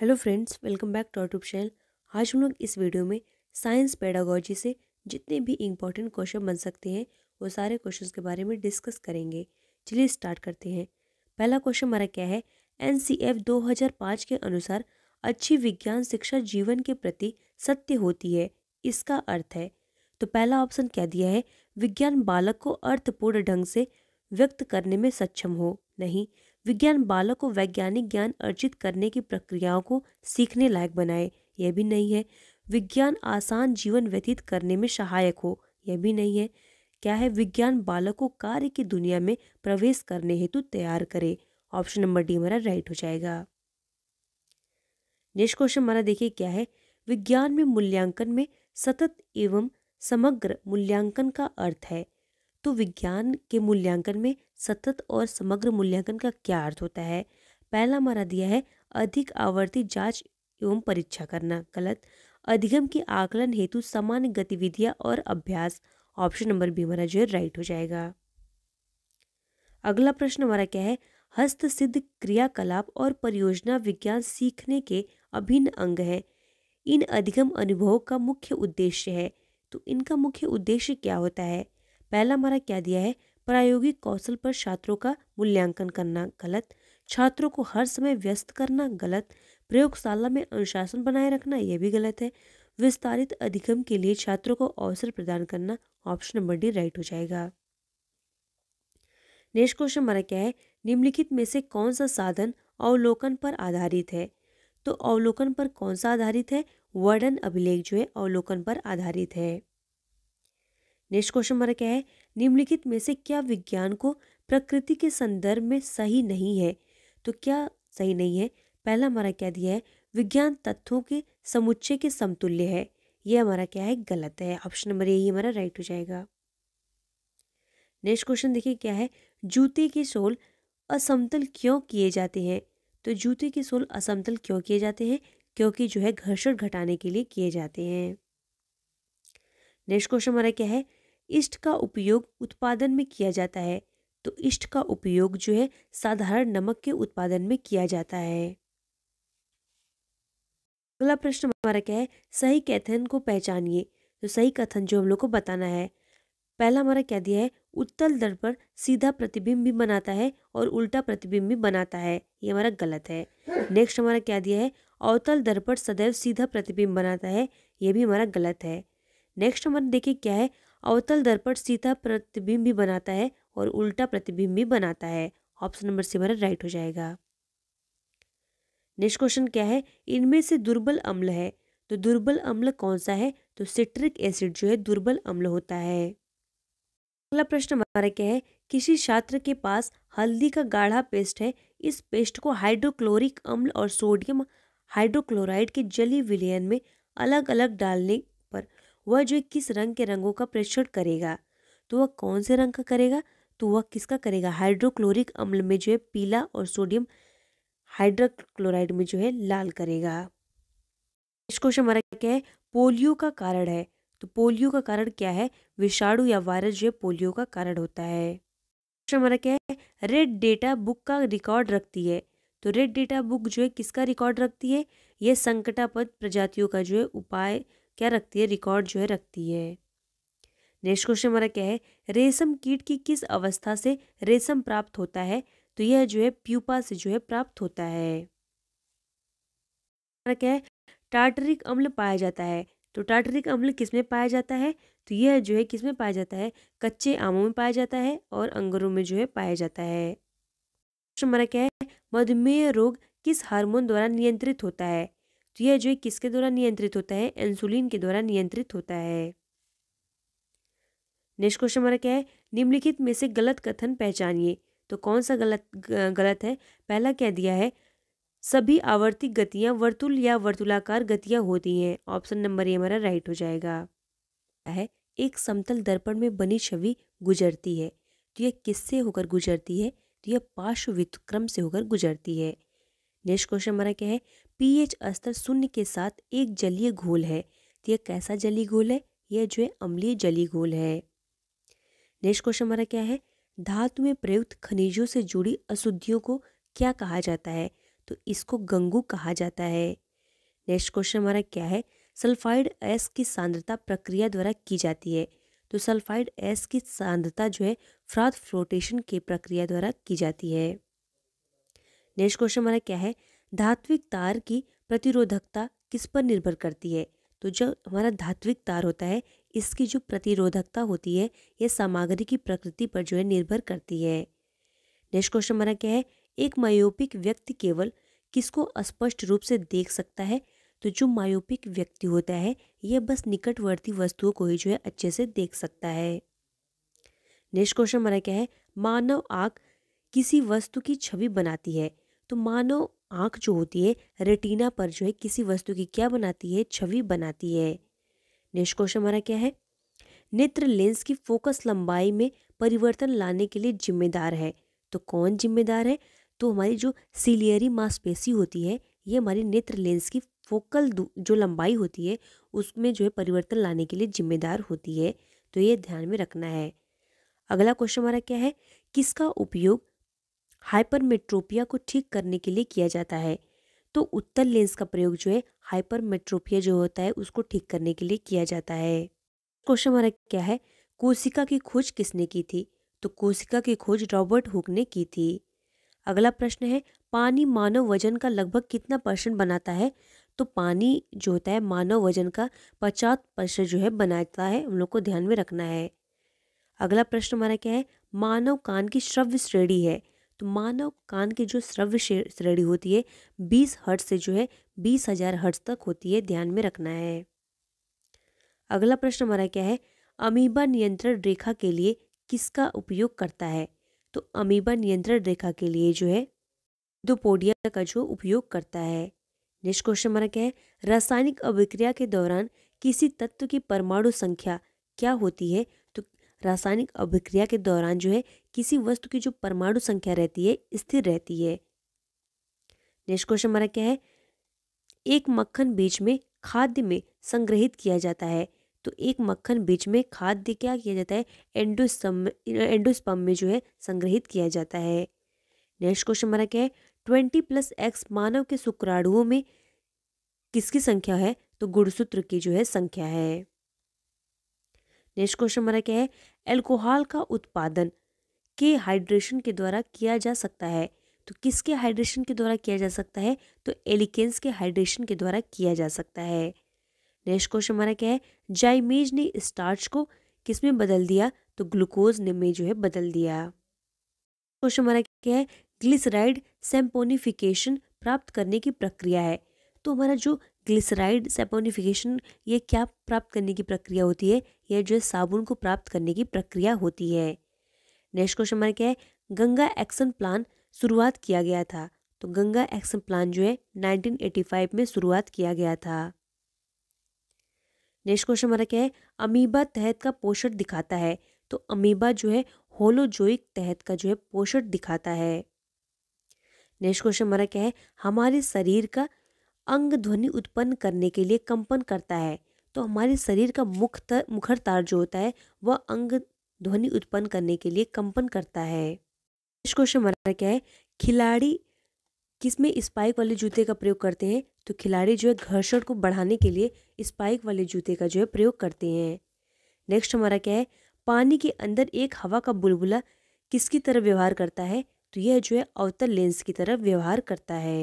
hello friends welcome back to YouTube channel आज हम लोग इस वीडियो में साइंस पेडागोजी से जितने भी इम्पॉर्टेंट क्वेश्चन बन सकते हैं वो सारे क्वेश्चंस के बारे में डिस्कस करेंगे चलिए स्टार्ट करते हैं पहला क्वेश्चन हमारा क्या है एनसीएफ 2005 के अनुसार अच्छी विज्ञान शिक्षा जीवन के प्रति सत्य होती है इसका अर्थ है तो पहला ऑप्शन क्या दिया है विज्ञान बालक को अर्थपूर्ण ढंग से व्यक्त करने में सक्षम हो नहीं विज्ञान बालक को वैज्ञानिक ज्ञान अर्जित करने की प्रक्रियाओं को सीखने लायक बनाए यह भी नहीं है विज्ञान आसान जीवन व्यतीत करने में सहायक हो यह भी नहीं है क्या है विज्ञान बालक को कार्य की दुनिया में प्रवेश करने हेतु तैयार करे ऑप्शन नंबर डी हमारा राइट हो जाएगा नेक्स्ट क्वेश्चन हमारा देखिए क्या है विज्ञान में मूल्यांकन में सतत एवं समग्र मूल्यांकन का अर्थ है तो विज्ञान के मूल्यांकन में सतत और समग्र मूल्यांकन का क्या अर्थ होता है पहला हमारा दिया है अधिक आवर्ती जांच एवं परीक्षा करना गलत अधिगम के आकलन हेतु सामान्य गतिविधियां और अभ्यास ऑप्शन नंबर बी हमारा जो है राइट हो जाएगा अगला प्रश्न हमारा क्या है हस्तसिद्ध क्रियाकलाप और परियोजना विज्ञान सीखने के अभिन्न अंग है इन अधिगम अनुभवों का मुख्य उद्देश्य है तो इनका मुख्य उद्देश्य क्या होता है पहला हमारा क्या दिया है प्रायोगिक कौशल पर छात्रों का मूल्यांकन करना गलत छात्रों को हर समय व्यस्त करना गलत प्रयोगशाला में अनुशासन बनाए रखना यह भी गलत है विस्तारित अधिगम के लिए छात्रों को अवसर प्रदान करना ऑप्शन नंबर डी राइट हो जाएगा नेक्स्ट क्वेश्चन हमारा क्या है निम्नलिखित में से कौन सा साधन अवलोकन पर आधारित है तो अवलोकन पर कौन सा आधारित है वर्णन अभिलेख जो है अवलोकन पर आधारित है नेक्स्ट क्वेश्चन हमारा क्या है निम्नलिखित में से क्या विज्ञान को प्रकृति के संदर्भ में सही नहीं है तो क्या सही नहीं है पहला हमारा क्या दिया है विज्ञान तथ्यों के समुच्चय के समतुल्य है ये हमारा क्या है गलत है ऑप्शन नंबर यही हमारा राइट हो जाएगा नेक्स्ट क्वेश्चन देखिए क्या है जूते के सोल असमतल क्यों किए जाते हैं तो जूते के सोल असमतल क्यों किए जाते हैं क्योंकि जो है घर्षण घटाने के लिए किए जाते हैं नेक्स्ट क्वेश्चन हमारा क्या है इष्ट का उपयोग उत्पादन में किया जाता है तो इष्ट का उपयोग जो है साधारण नमक के उत्पादन में किया जाता है अगला प्रश्न हमारा क्या है सही कैथन को पहचानिए तो सही कथन जो हम लोग को बताना है पहला हमारा क्या दिया है उत्तल दर पर सीधा प्रतिबिंब भी बनाता है और उल्टा प्रतिबिंब भी बनाता है ये हमारा गलत है नेक्स्ट हमारा क्या दिया है अवतल दर पर सदैव सीधा प्रतिबिंब बनाता है ये भी हमारा गलत है नेक्स्ट हमारा देखिए क्या है अवतल दर्पण सीधा प्रतिबिंब भी बनाता है और उल्टा प्रतिबिंब भी बनाता है ऑप्शन नंबर सी हमारा राइट हो जाएगा नेक्स्ट क्वेश्चन क्या है इनमें से दुर्बल अम्ल है तो दुर्बल अम्ल कौन सा है तो सिट्रिक एसिड जो है दुर्बल अम्ल होता है अगला प्रश्न हमारा क्या है किसी छात्र के पास हल्दी का गाढ़ा पेस्ट है इस पेस्ट को हाइड्रोक्लोरिक अम्ल और सोडियम हाइड्रोक्लोराइड के जली विलयन में अलग अलग डालने वह जो किस रंग के रंगों का प्रेषण करेगा तो वह कौन से रंग का करेगा तो वह किसका करेगा हाइड्रोक्लोरिक अम्ल में जो है पीला और सोडियम हाइड्रोक्लोराइड में जो है लाल करेगा नेक्स्ट क्वेश्चन हमारा क्या है पोलियो का कारण है तो पोलियो का कारण क्या है विषाणु या वायरस जो है पोलियो का कारण होता है क्वेश्चन हमारा क्या है रेड डेटा बुक का रिकॉर्ड रखती है तो रेड डेटा बुक जो है किसका रिकॉर्ड रखती है यह संकटापद प्रजातियों का जो है उपाय क्या रखती है रिकॉर्ड जो है रखती है नेक्स्ट क्वेश्चन हमारा क्या है रेशम कीट की किस अवस्था से रेशम प्राप्त होता है तो यह जो है प्यूपा से जो है प्राप्त होता है हमारा क्या है टार्टरिक अम्ल पाया जाता है तो टार्टरिक अम्ल किस में पाया जाता है तो यह जो है किस में पाया जाता है कच्चे आमों में पाया जाता है और अंगरों में जो है पाया जाता है हमारा क्या है मधुमेह रोग किस हार्मोन द्वारा नियंत्रित होता है तो यह जो है किसके द्वारा नियंत्रित होता है इंसुलिन के द्वारा नियंत्रित होता है नेक्स्ट क्वेश्चन हमारा क्या है निम्नलिखित में से गलत कथन पहचानिए तो कौन सा गलत गलत है पहला क्या दिया है सभी आवर्तिक गतियां वर्तुल या वर्तुलाकार गतियां होती हैं ऑप्शन नंबर ए हमारा राइट हो जाएगा है एक समतल दर्पण में बनी छवि गुजरती है तो यह किससे होकर गुजरती है तो यह पार्श्व विक्रम से होकर गुजरती है नेक्स्ट क्वेश्चन हमारा क्या है पीएच स्तर शून्य के साथ एक जलीय घोल है तो यह कैसा जलीय घोल है यह जो है अम्लीय जलीय घोल है नेक्स्ट क्वेश्चन हमारा क्या है धातु में प्रयुक्त खनिजों से जुड़ी अशुद्धियों को क्या कहा जाता है तो इसको गंगू कहा जाता है नेक्स्ट क्वेश्चन हमारा क्या है सल्फाइड एस की सांद्रता प्रक्रिया द्वारा की जाती है तो सल्फाइड एस की सांद्रता जो है फ्राद फ्लोटेशन के प्रक्रिया द्वारा की जाती है नेक्स्ट क्वेश्चन हमारा क्या है धात्विक तार की प्रतिरोधकता किस पर निर्भर करती है तो जो हमारा धात्विक तार होता है इसकी जो प्रतिरोधकता होती है यह सामग्री की प्रकृति पर जो है निर्भर करती है नेक्स्ट क्वेश्चन हमारा क्या है एक मायोपिक व्यक्ति केवल किसको स्पष्ट रूप से देख सकता है तो जो मायोपिक व्यक्ति होता है यह बस निकटवर्ती वस्तुओं को ही जो है अच्छे से देख सकता है नेक्स्ट क्वेश्चन हमारा क्या है मानव आँख किसी वस्तु की छवि बनाती है तो मानो आँख जो होती है रेटिना पर जो है किसी वस्तु की क्या बनाती है छवि बनाती है नेक्स्ट क्वेश्चन हमारा क्या है नेत्र लेंस की फोकस लंबाई में परिवर्तन लाने के लिए जिम्मेदार है तो कौन जिम्मेदार है तो हमारी जो सीलियरी मांसपेशी होती है ये हमारी नेत्र लेंस की फोकल जो लंबाई होती है उसमें जो है परिवर्तन लाने के लिए जिम्मेदार होती है तो ये ध्यान में रखना है अगला क्वेश्चन हमारा क्या है किसका उपयोग हाइपरमेट्रोपिया को ठीक करने के लिए किया जाता है तो उत्तल लेंस का प्रयोग जो है हाइपरमेट्रोपिया जो होता है उसको ठीक करने के लिए किया जाता है क्वेश्चन हमारा क्या है कोशिका की खोज किसने की थी तो कोशिका की खोज रॉबर्ट हुक ने की थी अगला प्रश्न है पानी मानव वजन का लगभग कितना परसेंट बनाता है तो पानी जो होता है मानव वजन का पचास परसेंट जो है बनाता है हम लोग को ध्यान में रखना है अगला प्रश्न हमारा क्या है मानव कान की श्रव्य श्रेणी है तो मानव कान की जो श्रव्य श्रेणी होती है बीस हर्ट से जो है बीस हजार हर्ट तक होती है ध्यान में रखना है अगला प्रश्न हमारा क्या है अमीबा नियंत्रण रेखा के लिए किसका उपयोग करता है तो अमीबा नियंत्रण रेखा के लिए जो है दुपोडिया का जो उपयोग करता है नेक्स्ट क्वेश्चन हमारा क्या है रासायनिक अभिक्रिया के दौरान किसी तत्व की परमाणु संख्या क्या होती है तो रासायनिक अभिक्रिया के दौरान जो है किसी वस्तु की जो परमाणु संख्या रहती है स्थिर रहती है नेक्स्ट क्वेश्चन हमारा क्या है एक मक्खन बीज में खाद्य में संग्रहित किया जाता है तो एक मक्खन बीज में खाद्य क्या किया जाता है एंडोस्पम एंडोस्पम में जो है संग्रहित किया जाता है नेक्स्ट क्वेश्चन हमारा क्या है ट्वेंटी प्लस एक्स मानव के शुक्राणुओं में किसकी संख्या है तो गुणसूत्र की जो है संख्या है नेक्स्ट क्वेश्चन हमारा क्या है एल्कोहल का उत्पादन के हाइड्रेशन के द्वारा किया जा सकता है तो किसके हाइड्रेशन के द्वारा किया जा सकता है तो एलिकेंस के हाइड्रेशन के द्वारा किया जा सकता है नेक्स्ट क्वेश्चन हमारा क्या है जाइमेज ने स्टार्च को किस में बदल दिया तो ग्लूकोज ने में जो है बदल दिया क्वेश्चन हमारा क्या है ग्लिसराइड सेम्पोनिफिकेशन प्राप्त करने की प्रक्रिया है तो हमारा जो ग्लिसराइड सेम्पोनिफिकेशन ये क्या प्राप्त करने की प्रक्रिया होती है यह जो है साबुन को प्राप्त करने की प्रक्रिया होती है नेक्स्ट क्वेश्चन हमारे क्या है गंगा एक्शन प्लान शुरुआत किया गया था तो गंगा एक्शन प्लान जो है 1985 में शुरुआत किया गया था नेक्स्ट क्वेश्चन हमारा क्या है अमीबा तहत का पोषण दिखाता है तो अमीबा जो है होलोजोइक तहत का जो है पोषण दिखाता है नेक्स्ट क्वेश्चन हमारा क्या है हमारे शरीर का अंग ध्वनि उत्पन्न करने के लिए कंपन करता है तो हमारे शरीर का मुख मुखर तार जो होता है वह अंग ध्वनि उत्पन्न करने के लिए कंपन करता है नेक्स्ट क्वेश्चन हमारा क्या है खिलाड़ी किसमें स्पाइक वाले जूते का प्रयोग करते हैं तो खिलाड़ी जो है घर्षण को बढ़ाने के लिए स्पाइक वाले जूते का जो है प्रयोग करते हैं नेक्स्ट हमारा क्या है पानी के अंदर एक हवा का बुलबुला किसकी तरह व्यवहार करता है तो यह जो है अवतल लेंस की तरह व्यवहार करता है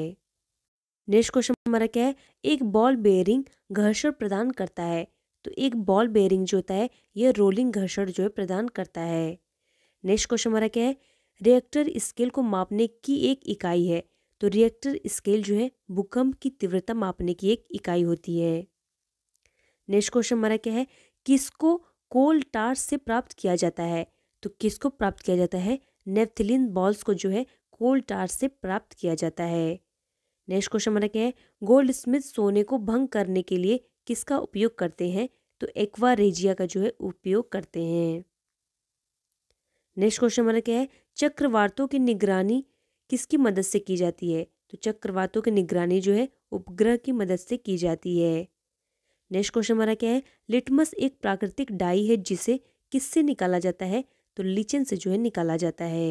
नेक्स्ट क्वेश्चन हमारा क्या है एक बॉल बेयरिंग घर्षण प्रदान करता है तो एक बॉल बेयरिंग जो होता है यह रोलिंग घर्षण जो है प्रदान करता है नेक्स्ट क्वेश्चन हमारा क्या है रिएक्टर स्केल को मापने की एक इकाई है तो रिएक्टर स्केल जो है भूकंप की तीव्रता मापने की एक इकाई होती है नेक्स्ट क्वेश्चन हमारा क्या है किसको कोल टार से प्राप्त किया जाता है तो किसको प्राप्त किया जाता है नेफ्थिलिन बॉल्स को जो है कोल टार से प्राप्त किया जाता है नेक्स्ट क्वेश्चन हमारा क्या है गोल्ड स्मिथ सोने को भंग करने के लिए किसका उपयोग करते हैं तो एक्वा रेजिया का जो है उपयोग करते हैं नेक्स्ट क्वेश्चन हमारा क्या है चक्रवातों की निगरानी किसकी मदद से की जाती है तो चक्रवातों की निगरानी जो है उपग्रह की मदद से की जाती है नेक्स्ट क्वेश्चन हमारा क्या है लिटमस एक प्राकृतिक डाई है जिसे किससे निकाला जाता है तो लीचन से जो है निकाला जाता है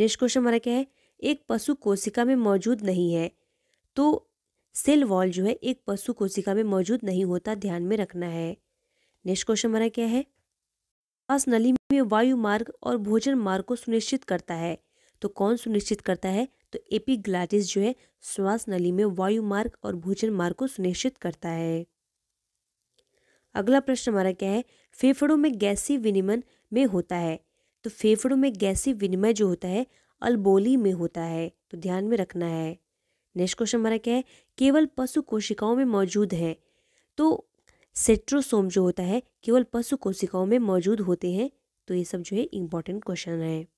नेक्स्ट क्वेश्चन हमारा क्या है एक पशु कोशिका में मौजूद नहीं है तो सेल वॉल जो है एक पशु कोशिका में मौजूद नहीं होता ध्यान में रखना है नेक्स्ट क्वेश्चन हमारा क्या है श्वास नली में वायु मार्ग और भोजन मार्ग को सुनिश्चित करता है तो कौन सुनिश्चित करता है तो एपिग्लाटिस जो है श्वास नली में वायु मार्ग और भोजन मार्ग को सुनिश्चित करता है अगला प्रश्न हमारा क्या है फेफड़ों में गैसी विनिमय में होता है तो फेफड़ों में गैसी विनिमय जो होता है अल्बोली में होता है तो ध्यान में रखना है नेक्स्ट क्वेश्चन हमारा क्या है केवल पशु कोशिकाओं में मौजूद है तो सेट्रोसोम जो होता है केवल पशु कोशिकाओं में मौजूद होते हैं तो ये सब जो है इंपॉर्टेंट क्वेश्चन है